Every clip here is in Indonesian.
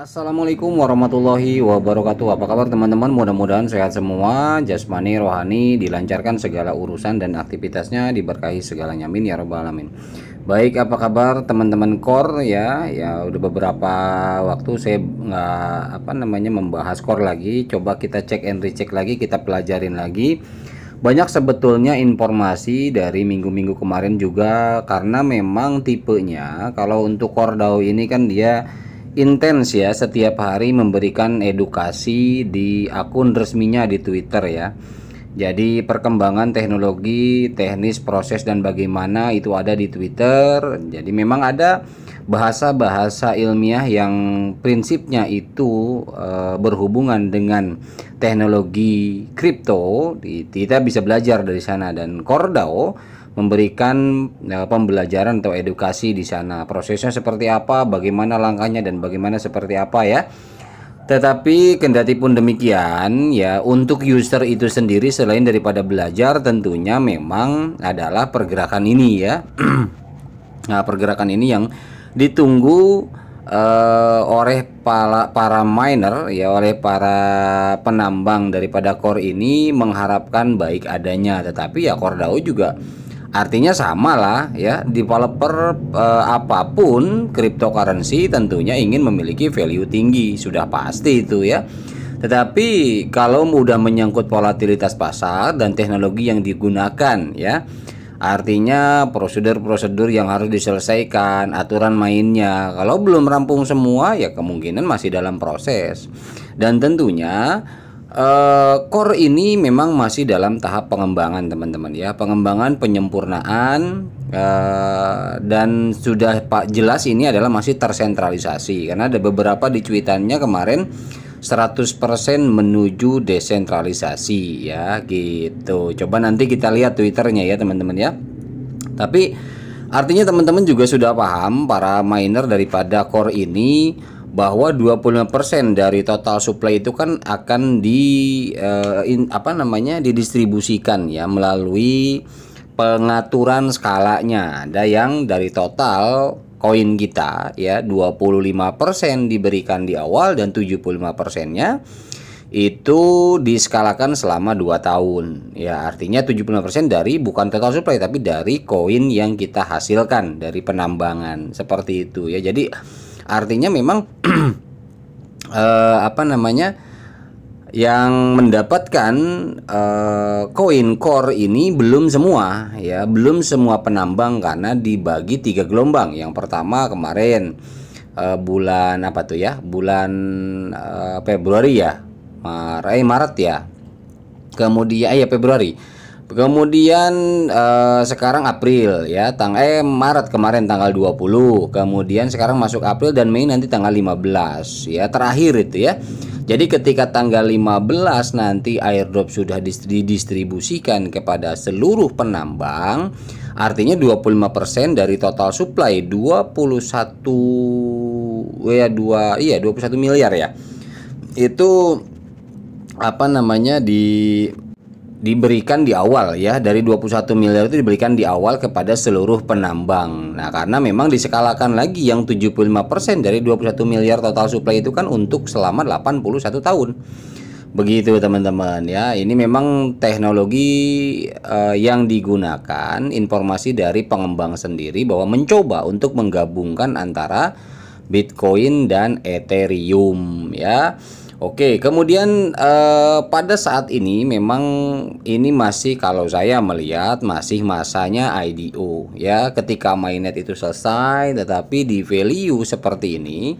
Assalamualaikum warahmatullahi wabarakatuh Apa kabar teman-teman mudah-mudahan sehat semua Jasmani rohani dilancarkan segala urusan dan aktivitasnya diberkahi segalanya Amin ya robbal alamin Baik apa kabar teman-teman core ya Ya udah beberapa waktu saya nggak apa namanya membahas kor lagi Coba kita cek and recheck lagi kita pelajarin lagi banyak sebetulnya informasi dari minggu-minggu kemarin juga karena memang tipenya kalau untuk core DAO ini kan dia intens ya setiap hari memberikan edukasi di akun resminya di Twitter ya. Jadi perkembangan teknologi, teknis, proses dan bagaimana itu ada di Twitter. Jadi memang ada bahasa-bahasa ilmiah yang prinsipnya itu e, berhubungan dengan teknologi kripto. Kita bisa belajar dari sana dan Cordao memberikan uh, pembelajaran atau edukasi di sana. Prosesnya seperti apa, bagaimana langkahnya dan bagaimana seperti apa ya. Tetapi kendati pun demikian ya untuk user itu sendiri selain daripada belajar tentunya memang adalah pergerakan ini ya. nah, pergerakan ini yang ditunggu uh, oleh para para miner ya oleh para penambang daripada core ini mengharapkan baik adanya tetapi ya core DAO juga Artinya sama lah ya, developer eh, apapun cryptocurrency tentunya ingin memiliki value tinggi, sudah pasti itu ya. Tetapi kalau mudah menyangkut volatilitas pasar dan teknologi yang digunakan ya, artinya prosedur-prosedur yang harus diselesaikan, aturan mainnya. Kalau belum rampung semua ya kemungkinan masih dalam proses. Dan tentunya Uh, core ini memang masih dalam tahap pengembangan teman-teman ya pengembangan penyempurnaan uh, dan sudah pak jelas ini adalah masih tersentralisasi karena ada beberapa di cuitannya kemarin 100% menuju desentralisasi ya gitu coba nanti kita lihat twitternya ya teman-teman ya tapi artinya teman-teman juga sudah paham para miner daripada core ini bahwa 25% dari total supply itu kan akan di uh, in, apa namanya didistribusikan ya melalui pengaturan skalanya. Ada yang dari total koin kita ya 25% diberikan di awal dan 75%-nya itu diskalakan selama 2 tahun. Ya, artinya 75% dari bukan total supply tapi dari koin yang kita hasilkan dari penambangan. Seperti itu ya. Jadi Artinya memang eh, apa namanya yang mendapatkan eh, koin eh, core ini belum semua ya, belum semua penambang karena dibagi tiga gelombang. Yang pertama kemarin eh, bulan apa tuh ya? Bulan eh, Februari ya. Maret, eh, Maret ya. Kemudian eh, ya Februari Kemudian eh, sekarang April ya, tang eh Maret kemarin tanggal 20. Kemudian sekarang masuk April dan Mei nanti tanggal 15 ya, terakhir itu ya. Jadi ketika tanggal 15 nanti airdrop sudah didistribusikan kepada seluruh penambang, artinya 25% dari total supply 21 ya 2 iya 21 miliar ya. Itu apa namanya di diberikan di awal ya dari 21 miliar itu diberikan di awal kepada seluruh penambang. Nah, karena memang disekalakan lagi yang 75% dari 21 miliar total supply itu kan untuk selama 81 tahun. Begitu teman-teman ya. Ini memang teknologi uh, yang digunakan informasi dari pengembang sendiri bahwa mencoba untuk menggabungkan antara Bitcoin dan Ethereum ya Oke, kemudian eh, pada saat ini memang ini masih kalau saya melihat masih masanya IDO ya ketika mainnet itu selesai tetapi di value seperti ini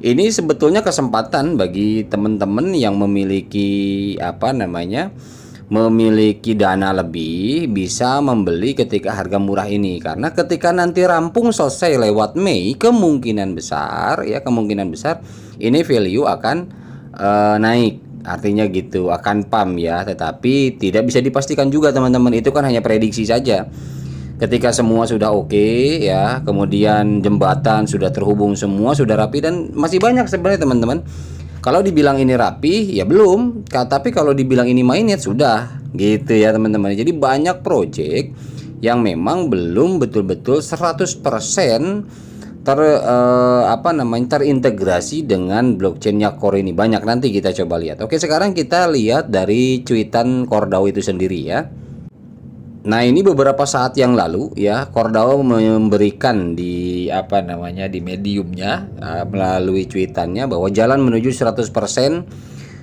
ini sebetulnya kesempatan bagi teman-teman yang memiliki apa namanya memiliki dana lebih bisa membeli ketika harga murah ini karena ketika nanti rampung selesai lewat Mei kemungkinan besar ya kemungkinan besar ini value akan uh, naik artinya gitu akan pam ya tetapi tidak bisa dipastikan juga teman-teman itu kan hanya prediksi saja ketika semua sudah oke okay, ya kemudian jembatan sudah terhubung semua sudah rapi dan masih banyak sebenarnya teman-teman kalau dibilang ini rapi ya belum tapi kalau dibilang ini mainnya sudah gitu ya teman-teman jadi banyak project yang memang belum betul-betul 100% ter eh, apa namanya terintegrasi dengan blockchainnya Core ini banyak nanti kita coba lihat. Oke sekarang kita lihat dari cuitan Cordao itu sendiri ya. Nah ini beberapa saat yang lalu ya Cordao memberikan di apa namanya di mediumnya uh, melalui cuitannya bahwa jalan menuju 100%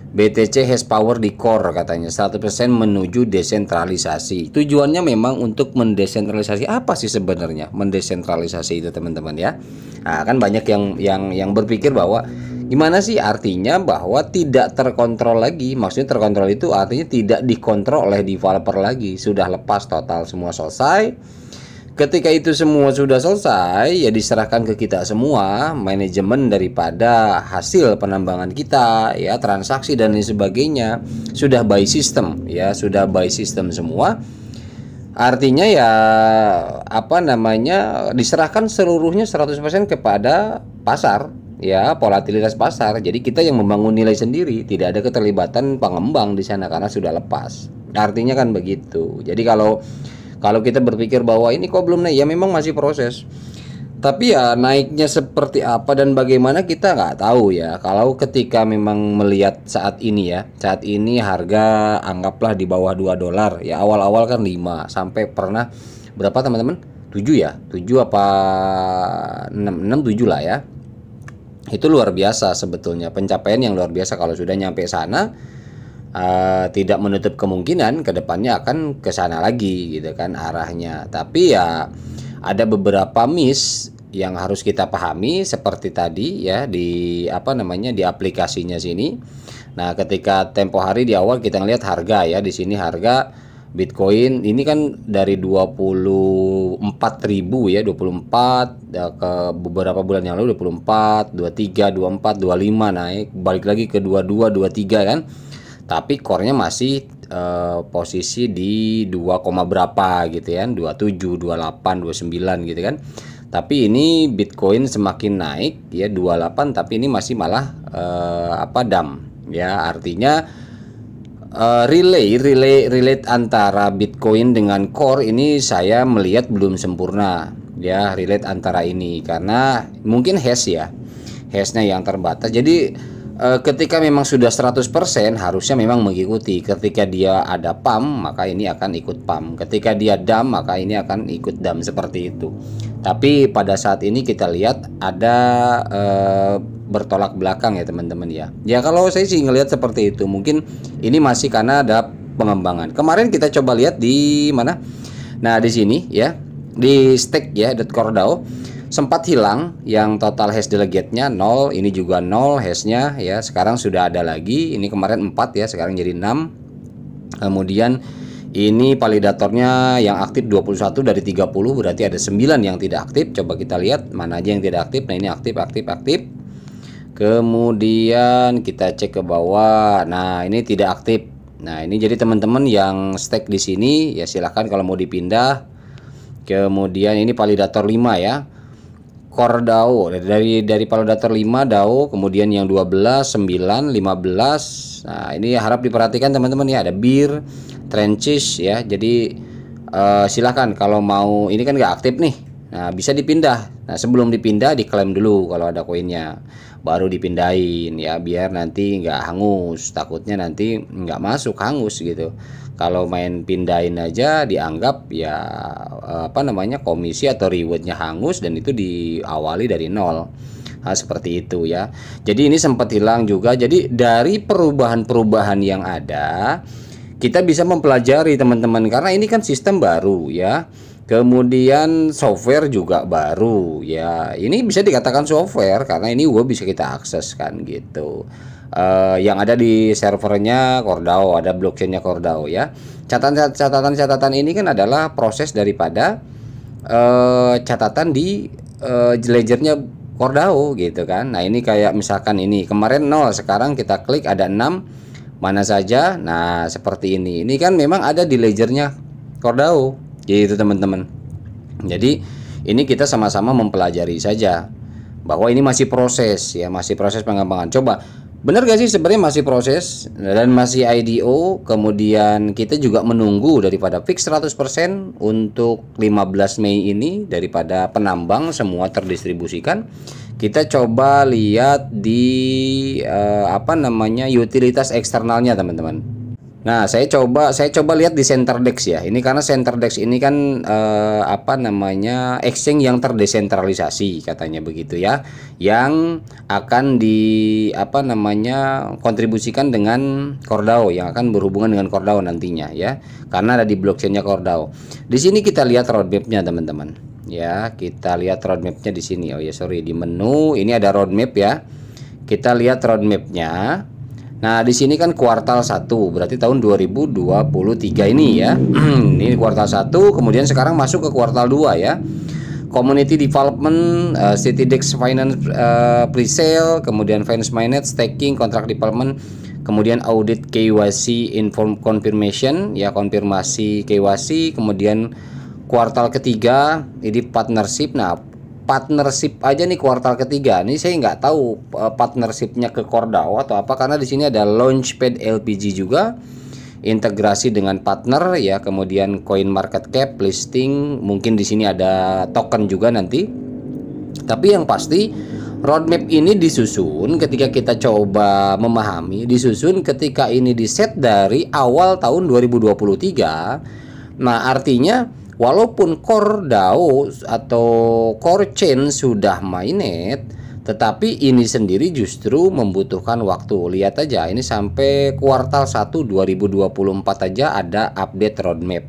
BTC has power di core katanya 100% menuju desentralisasi tujuannya memang untuk mendesentralisasi apa sih sebenarnya mendesentralisasi itu teman-teman ya nah, kan banyak yang yang yang berpikir bahwa gimana sih artinya bahwa tidak terkontrol lagi maksudnya terkontrol itu artinya tidak dikontrol oleh developer lagi sudah lepas total semua selesai Ketika itu semua sudah selesai, ya diserahkan ke kita semua, manajemen daripada hasil penambangan kita, ya transaksi dan lain sebagainya, sudah by system, ya sudah by system semua. Artinya ya apa namanya diserahkan seluruhnya 100% kepada pasar, ya volatilitas pasar. Jadi kita yang membangun nilai sendiri, tidak ada keterlibatan pengembang di sana karena sudah lepas. Artinya kan begitu. Jadi kalau kalau kita berpikir bahwa ini kok belum naik, ya memang masih proses. Tapi ya naiknya seperti apa dan bagaimana kita nggak tahu ya. Kalau ketika memang melihat saat ini ya, saat ini harga anggaplah di bawah 2 dolar. Ya awal-awal kan 5 sampai pernah berapa teman-teman? 7 ya. 7 apa 6 6 7 lah ya. Itu luar biasa sebetulnya pencapaian yang luar biasa kalau sudah nyampe sana uh, tidak menutup kemungkinan kedepannya akan ke sana lagi gitu kan arahnya tapi ya ada beberapa miss yang harus kita pahami seperti tadi ya di apa namanya di aplikasinya sini nah ketika tempo hari di awal kita lihat harga ya di sini harga Bitcoin ini kan dari 24.000 ya 24 ya, ke beberapa bulan yang lalu 24 23 24 25 naik balik lagi ke 22 23 kan tapi core-nya masih uh, posisi di 2, berapa gitu ya 27 28 29 gitu kan tapi ini Bitcoin semakin naik ya 28 tapi ini masih malah uh, apa dam ya artinya uh, relay relay relate antara Bitcoin dengan core ini saya melihat belum sempurna ya relate antara ini karena mungkin hash ya hashnya yang terbatas jadi e, ketika memang sudah 100% harusnya memang mengikuti ketika dia ada pam maka ini akan ikut pam ketika dia dam maka ini akan ikut dam seperti itu tapi pada saat ini kita lihat ada e, bertolak belakang ya teman-teman ya ya kalau saya sih ngelihat seperti itu mungkin ini masih karena ada pengembangan kemarin kita coba lihat di mana nah di sini ya di stake ya dot sempat hilang yang total hash delegate-nya 0, ini juga 0 hash-nya ya. Sekarang sudah ada lagi, ini kemarin 4 ya, sekarang jadi 6. Kemudian ini validatornya yang aktif 21 dari 30 berarti ada 9 yang tidak aktif. Coba kita lihat mana aja yang tidak aktif. Nah, ini aktif aktif aktif. Kemudian kita cek ke bawah. Nah, ini tidak aktif. Nah, ini jadi teman-teman yang stake di sini ya silahkan kalau mau dipindah. Kemudian ini validator 5 ya skor DAO dari dari Paludator 5 DAO kemudian yang 12 9 15 nah ini harap diperhatikan teman-teman ya ada bir trenches ya jadi uh, eh, silahkan kalau mau ini kan nggak aktif nih nah bisa dipindah nah sebelum dipindah diklaim dulu kalau ada koinnya baru dipindahin ya biar nanti nggak hangus takutnya nanti nggak masuk hangus gitu kalau main pindahin aja dianggap ya apa namanya komisi atau rewardnya hangus dan itu diawali dari nol nah, seperti itu ya jadi ini sempat hilang juga jadi dari perubahan-perubahan yang ada kita bisa mempelajari teman-teman karena ini kan sistem baru ya kemudian software juga baru ya ini bisa dikatakan software karena ini gua bisa kita akses kan gitu uh, yang ada di servernya Cordao, ada blockchainnya Cordao ya. Catatan-catatan-catatan ini kan adalah proses daripada uh, catatan di uh, ledgernya Cordao gitu kan. Nah ini kayak misalkan ini kemarin nol, sekarang kita klik ada 6 mana saja. Nah seperti ini, ini kan memang ada di ledgernya Cordao gitu teman-teman. Jadi ini kita sama-sama mempelajari saja bahwa ini masih proses ya masih proses pengembangan coba Benar gak sih sebenarnya masih proses dan masih IDO kemudian kita juga menunggu daripada fix 100% untuk 15 Mei ini daripada penambang semua terdistribusikan kita coba lihat di eh, apa namanya utilitas eksternalnya teman-teman Nah, saya coba saya coba lihat di center dex ya. Ini karena center dex ini kan eh, apa namanya? exchange yang terdesentralisasi katanya begitu ya. Yang akan di apa namanya? kontribusikan dengan Cordao yang akan berhubungan dengan Cordao nantinya ya. Karena ada di blockchainnya Cordao. Di sini kita lihat roadmapnya teman-teman. Ya, kita lihat roadmapnya di sini. Oh ya, sorry di menu ini ada roadmap ya. Kita lihat roadmapnya. Nah, di sini kan kuartal 1, berarti tahun 2023 ini ya. ini kuartal 1, kemudian sekarang masuk ke kuartal 2 ya. Community Development, uh, eh, CityDex Finance uh, Presale, kemudian Finance Minute, Staking, contract Development, kemudian Audit KYC Inform Confirmation, ya konfirmasi KYC, kemudian kuartal ketiga ini partnership. Nah, partnership aja nih kuartal ketiga ini saya nggak tahu eh, partnershipnya ke Cordao atau apa karena di sini ada Launchpad LPG juga integrasi dengan partner ya kemudian coin market cap listing mungkin di sini ada token juga nanti tapi yang pasti roadmap ini disusun ketika kita coba memahami disusun ketika ini di set dari awal tahun 2023 nah artinya Walaupun core DAO atau core chain sudah mainnet, tetapi ini sendiri justru membutuhkan waktu. Lihat aja ini sampai kuartal 1 2024 aja ada update roadmap.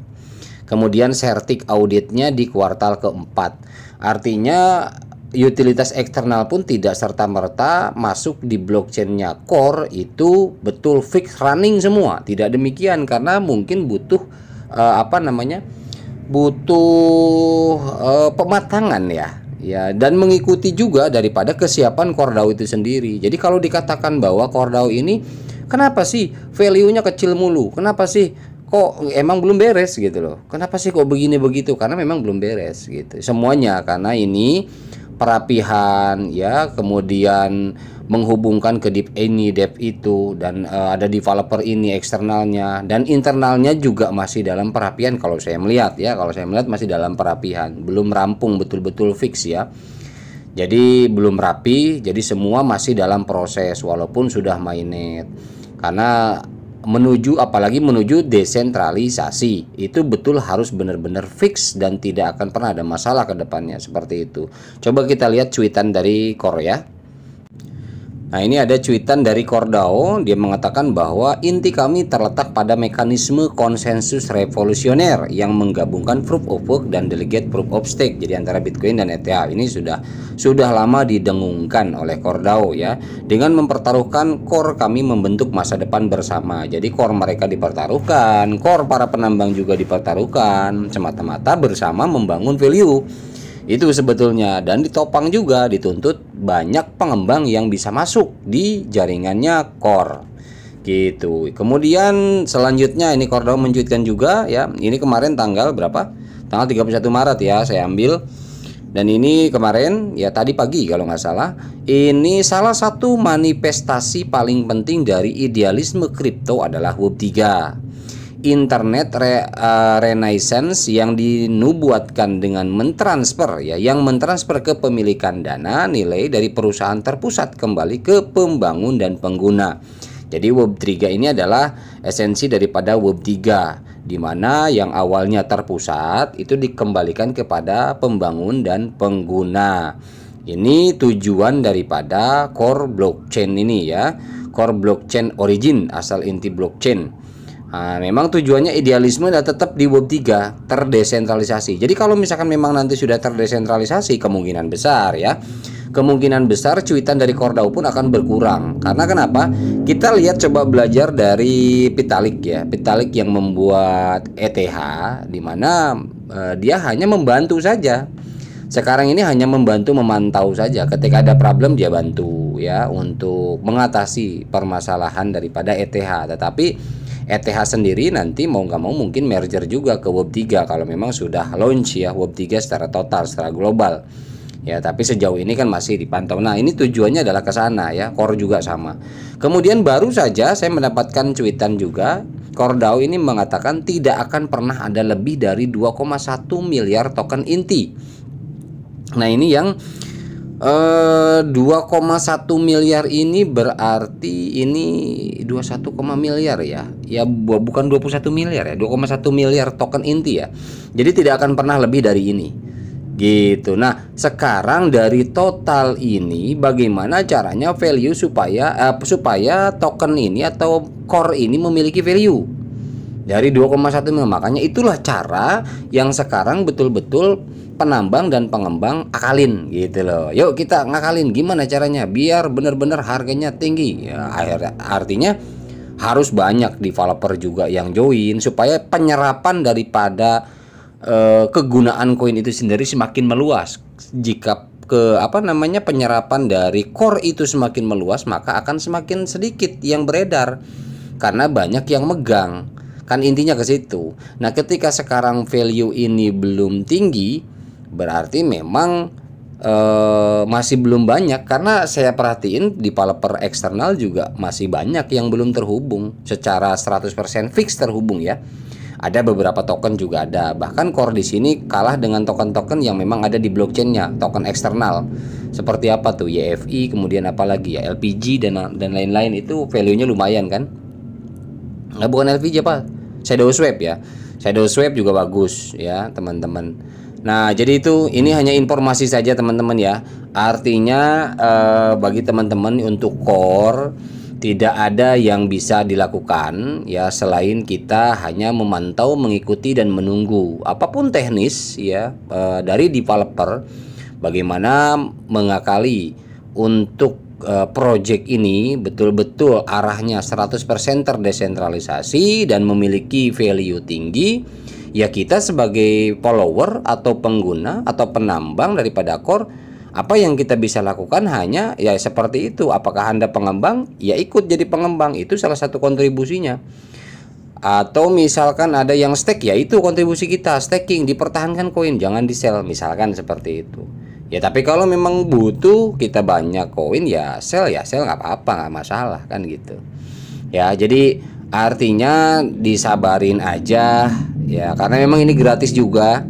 Kemudian sertik auditnya di kuartal keempat. Artinya utilitas eksternal pun tidak serta-merta masuk di blockchainnya core itu betul fix running semua tidak demikian karena mungkin butuh uh, apa namanya butuh uh, pematangan ya ya dan mengikuti juga daripada kesiapan kordau itu sendiri. Jadi kalau dikatakan bahwa kordau ini kenapa sih value-nya kecil mulu? Kenapa sih kok emang belum beres gitu loh? Kenapa sih kok begini begitu? Karena memang belum beres gitu. Semuanya karena ini perapihan ya, kemudian menghubungkan ke deep ini, deep itu dan uh, ada developer ini eksternalnya dan internalnya juga masih dalam perapian kalau saya melihat ya, kalau saya melihat masih dalam perapian, belum rampung betul-betul fix ya. Jadi belum rapi, jadi semua masih dalam proses walaupun sudah mainnet. Karena menuju apalagi menuju desentralisasi itu betul harus benar-benar fix dan tidak akan pernah ada masalah ke depannya seperti itu. Coba kita lihat cuitan dari Korea. Nah ini ada cuitan dari Cordao, dia mengatakan bahwa inti kami terletak pada mekanisme konsensus revolusioner yang menggabungkan proof of work dan delegate proof of stake. Jadi antara Bitcoin dan ETH ini sudah sudah lama didengungkan oleh Cordao ya. Dengan mempertaruhkan core kami membentuk masa depan bersama. Jadi core mereka dipertaruhkan, core para penambang juga dipertaruhkan, semata-mata bersama membangun value. Itu sebetulnya dan ditopang juga dituntut banyak pengembang yang bisa masuk di jaringannya core gitu. Kemudian selanjutnya ini Cordova mencuitkan juga ya. Ini kemarin tanggal berapa? Tanggal 31 Maret ya saya ambil. Dan ini kemarin ya tadi pagi kalau nggak salah ini salah satu manifestasi paling penting dari idealisme kripto adalah Web 3 internet re, uh, renaissance yang dinubuatkan dengan mentransfer ya yang mentransfer kepemilikan dana nilai dari perusahaan terpusat kembali ke pembangun dan pengguna. Jadi web 3 ini adalah esensi daripada web 3 di mana yang awalnya terpusat itu dikembalikan kepada pembangun dan pengguna. Ini tujuan daripada core blockchain ini ya. Core blockchain origin asal inti blockchain Nah, memang tujuannya idealisme dan tetap di Web 3 terdesentralisasi. Jadi kalau misalkan memang nanti sudah terdesentralisasi kemungkinan besar ya kemungkinan besar cuitan dari Kordau pun akan berkurang. Karena kenapa? Kita lihat coba belajar dari Vitalik ya. Vitalik yang membuat ETH di mana eh, dia hanya membantu saja. Sekarang ini hanya membantu memantau saja. Ketika ada problem dia bantu ya untuk mengatasi permasalahan daripada ETH. Tetapi ETH sendiri nanti mau nggak mau mungkin merger juga ke Web3 kalau memang sudah launch ya Web3 secara total, secara global. Ya, tapi sejauh ini kan masih dipantau. Nah, ini tujuannya adalah ke sana ya. Core juga sama. Kemudian baru saja saya mendapatkan cuitan juga Kordau ini mengatakan tidak akan pernah ada lebih dari 2,1 miliar token inti. Nah, ini yang eh 2,1 miliar ini berarti ini 21, miliar ya. Ya bukan 21 miliar ya, 2,1 miliar token inti ya. Jadi tidak akan pernah lebih dari ini. Gitu. Nah, sekarang dari total ini bagaimana caranya value supaya eh, supaya token ini atau core ini memiliki value? dari 2,1 mil. Makanya itulah cara yang sekarang betul-betul penambang dan pengembang akalin gitu loh. Yuk kita ngakalin gimana caranya biar benar-benar harganya tinggi. Ya, artinya harus banyak developer juga yang join supaya penyerapan daripada eh, kegunaan koin itu sendiri semakin meluas. Jika ke apa namanya penyerapan dari core itu semakin meluas maka akan semakin sedikit yang beredar karena banyak yang megang Kan intinya ke situ. Nah, ketika sekarang value ini belum tinggi, berarti memang eh, masih belum banyak karena saya perhatiin di developer eksternal juga masih banyak yang belum terhubung secara 100% fix terhubung ya. Ada beberapa token juga ada. Bahkan core di sini kalah dengan token-token yang memang ada di blockchainnya, token eksternal. Seperti apa tuh YFI, kemudian apalagi ya LPG dan dan lain-lain itu value-nya lumayan kan? Nah, bukan LPG apa? shadow swipe ya shadow swipe juga bagus ya teman-teman Nah jadi itu ini hanya informasi saja teman-teman ya artinya eh, bagi teman-teman untuk core tidak ada yang bisa dilakukan ya selain kita hanya memantau mengikuti dan menunggu apapun teknis ya eh, dari developer bagaimana mengakali untuk uh, project ini betul-betul arahnya 100% terdesentralisasi dan memiliki value tinggi, ya kita sebagai follower atau pengguna atau penambang daripada core apa yang kita bisa lakukan hanya ya seperti itu apakah anda pengembang ya ikut jadi pengembang itu salah satu kontribusinya atau misalkan ada yang stake ya itu kontribusi kita staking dipertahankan koin jangan di sell misalkan seperti itu Ya tapi kalau memang butuh kita banyak koin ya sel ya sel nggak apa-apa nggak masalah kan gitu. Ya jadi artinya disabarin aja ya karena memang ini gratis juga.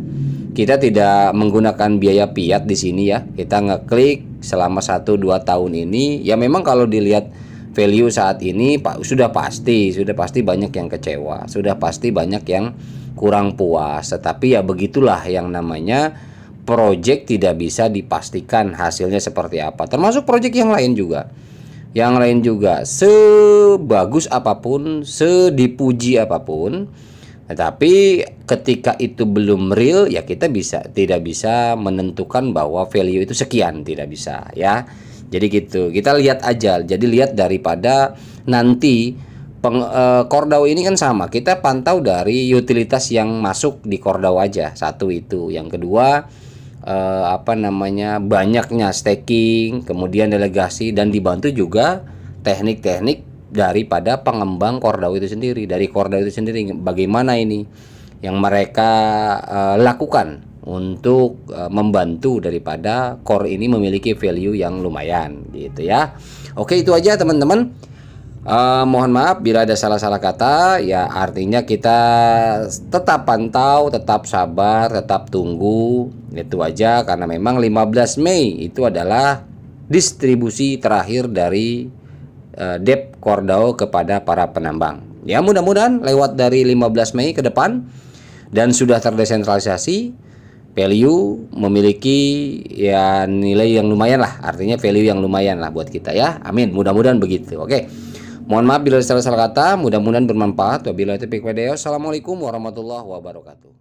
Kita tidak menggunakan biaya piat di sini ya. Kita ngeklik selama satu dua tahun ini ya memang kalau dilihat value saat ini Pak sudah pasti sudah pasti banyak yang kecewa, sudah pasti banyak yang kurang puas. Tetapi ya begitulah yang namanya Proyek tidak bisa dipastikan hasilnya seperti apa. Termasuk proyek yang lain juga. Yang lain juga sebagus apapun, sedipuji apapun, tetapi ketika itu belum real ya kita bisa tidak bisa menentukan bahwa value itu sekian, tidak bisa ya. Jadi gitu. Kita lihat aja. Jadi lihat daripada nanti peng, e, eh, Kordau ini kan sama. Kita pantau dari utilitas yang masuk di Kordau aja. Satu itu. Yang kedua, uh, apa namanya banyaknya staking, kemudian delegasi dan dibantu juga teknik-teknik daripada pengembang Kordau itu sendiri, dari Kordau itu sendiri bagaimana ini yang mereka uh, lakukan untuk uh, membantu daripada core ini memiliki value yang lumayan gitu ya. Oke, itu aja teman-teman. Uh, mohon maaf bila ada salah-salah kata, ya artinya kita tetap pantau, tetap sabar, tetap tunggu. Itu aja karena memang 15 Mei itu adalah distribusi terakhir dari uh, eh, Dep Kordao kepada para penambang. Ya mudah-mudahan lewat dari 15 Mei ke depan dan sudah terdesentralisasi, value memiliki ya nilai yang lumayan lah, artinya value yang lumayan lah buat kita ya. Amin, mudah-mudahan begitu. Oke. Okay. Mohon maaf bila ada salah-salah kata, mudah-mudahan bermanfaat. Wabillahi taufiq Assalamualaikum warahmatullahi wabarakatuh.